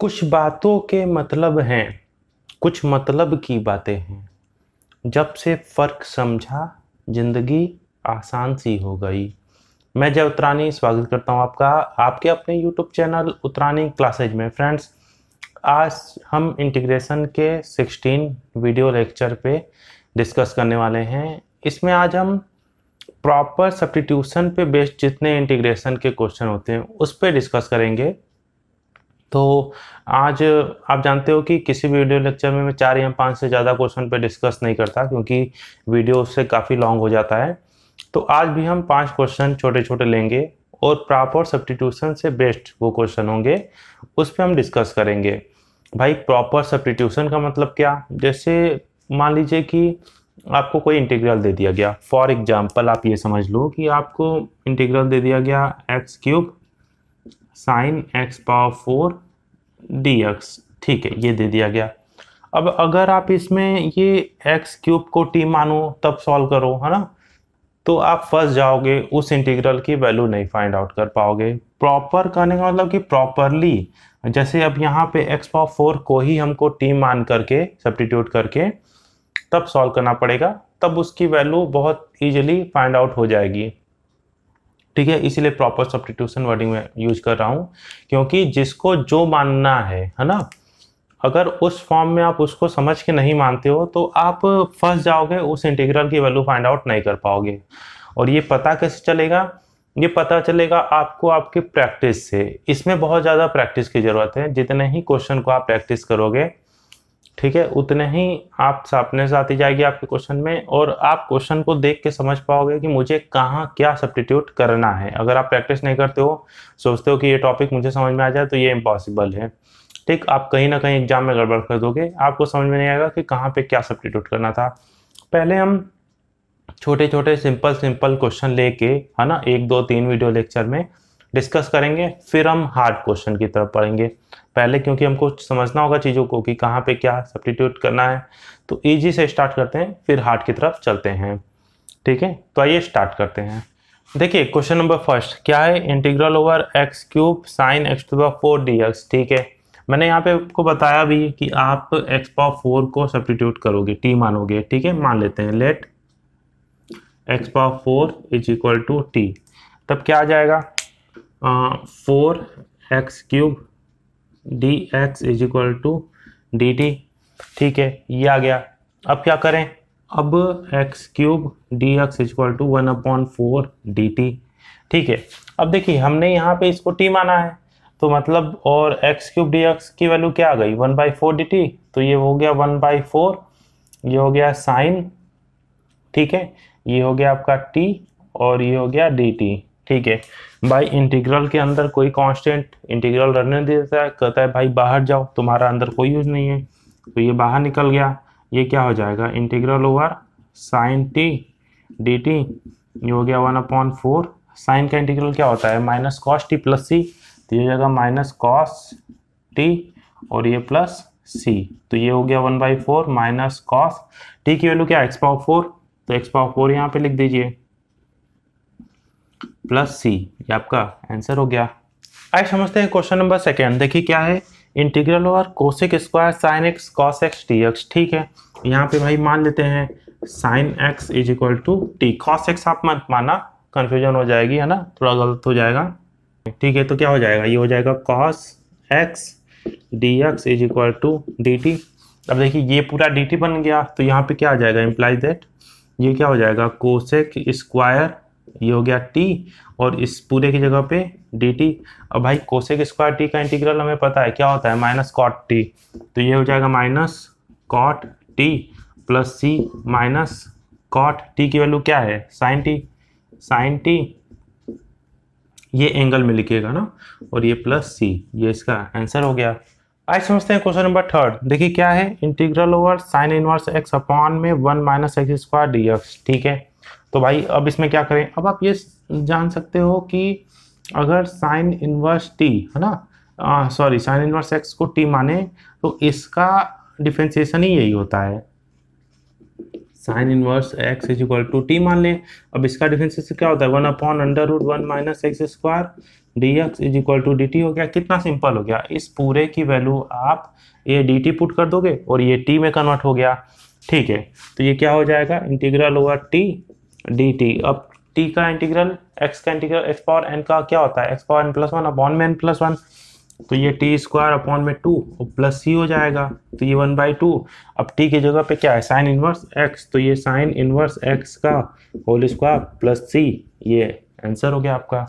कुछ बातों के मतलब हैं कुछ मतलब की बातें हैं जब से फ़र्क समझा ज़िंदगी आसान सी हो गई मैं जय उत्तरानी स्वागत करता हूं आपका आपके अपने यूट्यूब चैनल उत्तरानी क्लासेज में फ्रेंड्स आज हम इंटीग्रेशन के 16 वीडियो लेक्चर पे डिस्कस करने वाले हैं इसमें आज हम प्रॉपर सब्टीट्यूशन पे बेस्ड जितने इंटीग्रेशन के क्वेश्चन होते हैं उस पर डिस्कस करेंगे तो आज आप जानते हो कि किसी भी वीडियो लेक्चर में मैं चार या पाँच से ज़्यादा क्वेश्चन पे डिस्कस नहीं करता क्योंकि वीडियो उससे काफ़ी लॉन्ग हो जाता है तो आज भी हम पांच क्वेश्चन छोटे छोटे लेंगे और प्रॉपर सब्टीट्यूशन से बेस्ट वो क्वेश्चन होंगे उस पर हम डिस्कस करेंगे भाई प्रॉपर सब्टीट्यूशन का मतलब क्या जैसे मान लीजिए कि आपको कोई इंटीग्रल दे दिया गया फॉर एग्जाम्पल आप ये समझ लो कि आपको इंटीग्रल दे दिया गया x cube sine x power four d x ठीक है ये दे दिया गया अब अगर आप इसमें ये एक्स क्यूब को टी मानो तब सॉल्व करो है ना तो आप फंस जाओगे उस इंटीग्रल की वैल्यू नहीं फाइंड आउट कर पाओगे प्रॉपर कहने का मतलब कि प्रॉपरली जैसे अब यहाँ पे एक्स पावर फोर को ही हमको टी मान करके सब्टीट्यूट करके तब सॉल्व करना पड़ेगा तब उसकी वैल्यू बहुत ईजिली फाइंड आउट हो जाएगी ठीक है इसीलिए प्रॉपर सब्सटीट्यूशन वर्डिंग में यूज कर रहा हूँ क्योंकि जिसको जो मानना है है ना अगर उस फॉर्म में आप उसको समझ के नहीं मानते हो तो आप फंस जाओगे उस इंटीग्रल की वैल्यू फाइंड आउट नहीं कर पाओगे और ये पता कैसे चलेगा ये पता चलेगा आपको आपकी प्रैक्टिस से इसमें बहुत ज़्यादा प्रैक्टिस की ज़रूरत है जितने ही क्वेश्चन को आप प्रैक्टिस करोगे ठीक है उतने ही आप सपने से आती जाएगी आपके क्वेश्चन में और आप क्वेश्चन को देख के समझ पाओगे कि मुझे कहाँ क्या सब्टीट्यूट करना है अगर आप प्रैक्टिस नहीं करते हो सोचते हो कि ये टॉपिक मुझे समझ में आ जाए तो ये इम्पॉसिबल है ठीक आप कहीं ना कहीं एग्जाम में गड़बड़ कर दोगे आपको समझ में नहीं आएगा कि कहाँ पे क्या सब्टीट्यूट करना था पहले हम छोटे छोटे सिंपल सिंपल क्वेश्चन लेके है ना एक दो तीन वीडियो लेक्चर में डिस्कस करेंगे फिर हम हार्ड क्वेश्चन की तरफ पढ़ेंगे पहले क्योंकि हमको समझना होगा चीज़ों को कि कहाँ पे क्या सब्टीट्यूट करना है तो ईजी से स्टार्ट करते हैं फिर हार्ड की तरफ चलते हैं ठीक है तो आइए स्टार्ट करते हैं देखिए क्वेश्चन नंबर फर्स्ट क्या है integral over x cube sine x to four d x ठीक है मैंने यहाँ पे आपको बताया भी कि आप एक्स पावर फोर को सब्टीट्यूट करोगे टी मानोगे ठीक है मान लेते हैं let x power four is equal to t तब क्या आ जाएगा four x cube d x is equal to d t ठीक है ये आ गया अब क्या करें अब x cube d x is equal to one upon four d t ठीक है अब देखिए हमने यहाँ पे इसको टी माना है तो मतलब और एक्स क्यूब डी एक्स की वैल्यू क्या आ गई one by four d t तो ये हो गया वन बाई फोर ये हो गया साइन ठीक है ये हो गया आपका टी और ये हो गया डी टी ठीक है भाई इंटीग्रल के अंदर कोई कांस्टेंट इंटीग्रल रहने देता है कहता है भाई बाहर जाओ तुम्हारा अंदर कोई यूज नहीं है तो ये बाहर निकल गया ये क्या हो जाएगा integral over sine t d t ये हो गया वन अपॉन फोर साइन का इंटीग्रल क्या होता है minus cos t plus C तो ये हो जाएगा माइनस कॉस टी और ये प्लस सी तो ये हो गया one by four minus cos t की वैल्यू क्या एक्स पावर फोर तो एक्स पावर फोर यहाँ पे लिख दीजिए प्लस सी ये आपका आंसर हो गया आइए समझते हैं क्वेश्चन नंबर सेकेंड देखिए क्या है इंटीग्रल और cosec square sine x cos x t x ठीक है यहाँ पे भाई मान लेते हैं sine x is equal to t cos x आप मत माना कन्फ्यूजन हो जाएगी है ना थोड़ा गलत हो जाएगा ठीक है तो क्या हो जाएगा ये हो जाएगा cos x d x is equal to d t अब देखिए ये पूरा डी टी बन गया तो यहाँ पे क्या आ जाएगा इम्प्लाइज दैट ये क्या हो जाएगा कोसेक स्क्वायर ये हो गया टी और इस पूरे की जगह पे डी टी और भाई कोसेक स्क्वायर टी का इंटीग्रल हमें पता है क्या होता है माइनस कॉट टी तो ये हो जाएगा minus cot t plus C minus cot t की वैल्यू क्या है साइन टी साइन टी ये एंगल में लिखिएगा ना और ये प्लस सी ये इसका आंसर हो गया आज समझते हैं क्वेश्चन नंबर थर्ड देखिए क्या है integral over sine inverse x upon में one minus x square d ठीक है तो भाई अब इसमें क्या करें अब आप ये जान सकते हो कि अगर साइन इनवर्स टी है ना सॉरी साइन इनवर्स एक्स को टी माने तो इसका डिफ्रेंसिएशन ही यही होता है sine inverse x is equal to t मान लें अब इसका डिफ्रेंसिएशन क्या होता है one upon under root one minus x square d x is equal to d t हो गया कितना सिंपल हो गया इस पूरे की वैल्यू आप ये डी टी पुट कर दोगे और ये टी में कन्वर्ट हो गया ठीक है तो ये क्या हो जाएगा integral over t d t अब टी का इंटीग्रल एक्स का इंटीग्रल एक्स पावर एन का क्या होता है x power n plus one upon में एन प्लस वन तो ये टी स्क्वायर अपॉन में टू और प्लस सी हो जाएगा तो ये वन बाई टू अब टी की जगह पे क्या है साइन इनवर्स एक्स तो ये साइन इनवर्स एक्स का होल स्क्वायर प्लस सी ये आंसर हो गया आपका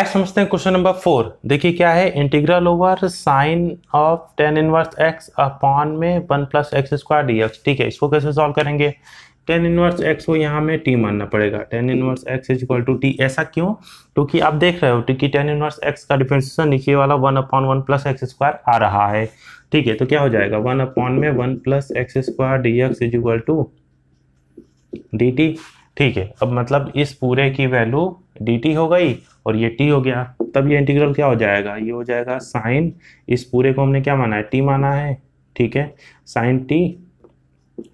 एक्स समझते हैं क्वेश्चन नंबर फोर देखिए क्या है integral over sine of tan inverse x upon में one plus x square d x ठीक है इसको कैसे सॉल्व करेंगे टेन इनवर्स एक्स को यहाँ में टी मानना पड़ेगा tan inverse x is equal to t ऐसा क्यों क्योंकि तो आप देख रहे हो कि टेन इनवर्स एक्स का डिफ्रेंसिएशन नीचे वाला one upon one plus x square आ रहा है ठीक है तो क्या हो जाएगा वन अपॉन में one plus x square d x is equal to d t ठीक है अब मतलब इस पूरे की वैल्यू डी टी हो गई और ये टी हो गया तब ये इंटीग्रल क्या हो जाएगा ये हो जाएगा साइन इस पूरे को हमने क्या माना है टी माना है ठीक है साइन टी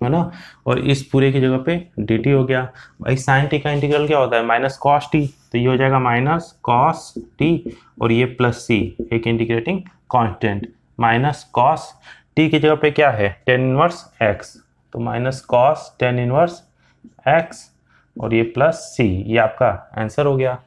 है ना और इस पूरे की जगह पे डी टी हो गया भाई साइन टी का इंटीग्रल क्या होता है माइनस कॉस टी तो ये हो जाएगा माइनस कॉस टी और ये प्लस सी एक integrating constant minus cos t की जगह पे क्या है टेन इनवर्स एक्स तो minus cos tan inverse x और ये प्लस सी ये आपका आंसर हो गया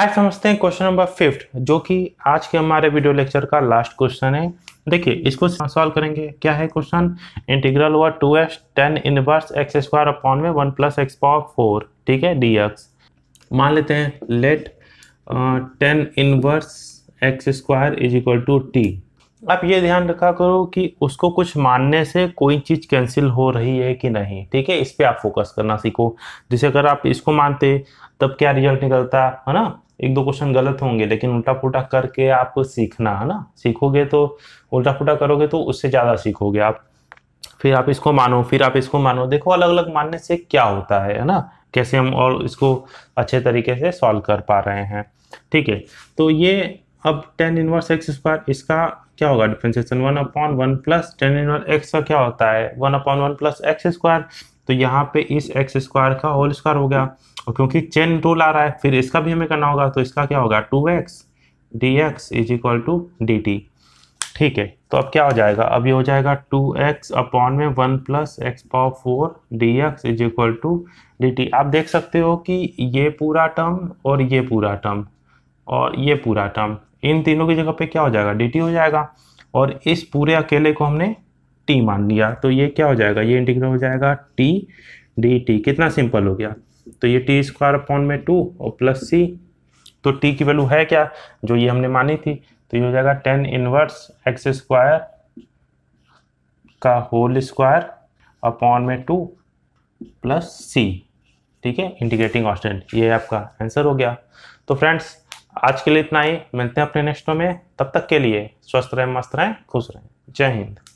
आज समझते हैं क्वेश्चन नंबर फिफ्थ जो कि आज के हमारे वीडियो लेक्चर का लास्ट क्वेश्चन है देखिए इसको सॉल्व करेंगे क्या है क्वेश्चन इंटीग्रल हुआ two x tan inverse x square upon में one plus x power four ठीक है डी एक्स मान लेते हैं let tan inverse x square is equal to t आप ये ध्यान रखा करो कि उसको कुछ मानने से कोई चीज़ कैंसिल हो रही है कि नहीं ठीक है इस पर आप फोकस करना सीखो जैसे अगर आप इसको मानते तब क्या रिजल्ट निकलता है ना एक दो क्वेश्चन गलत होंगे लेकिन उल्टा पुल्टा करके आप सीखना है ना सीखोगे तो उल्टा पुल्टा करोगे तो उससे ज़्यादा सीखोगे आप फिर आप इसको मानो फिर आप इसको मानो देखो अलग अलग मानने से क्या होता है ना कैसे हम और इसको अच्छे तरीके से सॉल्व कर पा रहे हैं ठीक है तो ये अब टेन इनवर्स एक्स स्क्वायर इसका क्या होगा differentiation one upon one plus tan one x का क्या होता है one upon one plus x square तो यहाँ पे इस एक्स स्क्वायर का होल स्क्वायर हो गया और क्योंकि चेन रूल आ रहा है फिर इसका भी हमें करना होगा तो इसका क्या होगा two x d x is equal to d t ठीक है तो अब क्या हो जाएगा अब ये हो जाएगा टू एक्स अपॉन में one plus x power four d x is equal to d t आप देख सकते हो कि ये पूरा टर्म और ये पूरा टर्म और ये पूरा टर्म इन तीनों की जगह पे क्या हो जाएगा डी हो जाएगा और इस पूरे अकेले को हमने टी मान लिया तो ये क्या हो जाएगा ये इंटीग्रल हो जाएगा टी डी टी कितना सिंपल हो गया तो ये टी स्क्वायर अपॉन में टू और प्लस सी तो टी की वैल्यू है क्या जो ये हमने मानी थी तो ये हो जाएगा टेन इनवर्स एक्स स्क्वायर का होल स्क्वायर अपॉन में टू प्लस सी ठीक है इंटीग्रेटिंग ऑस्टेंट ये आपका आंसर हो गया तो फ्रेंड्स आज के लिए इतना ही मिलते हैं अपने नेक्स्ट में तब तक के लिए स्वस्थ रहें मस्त रहें खुश रहें जय हिंद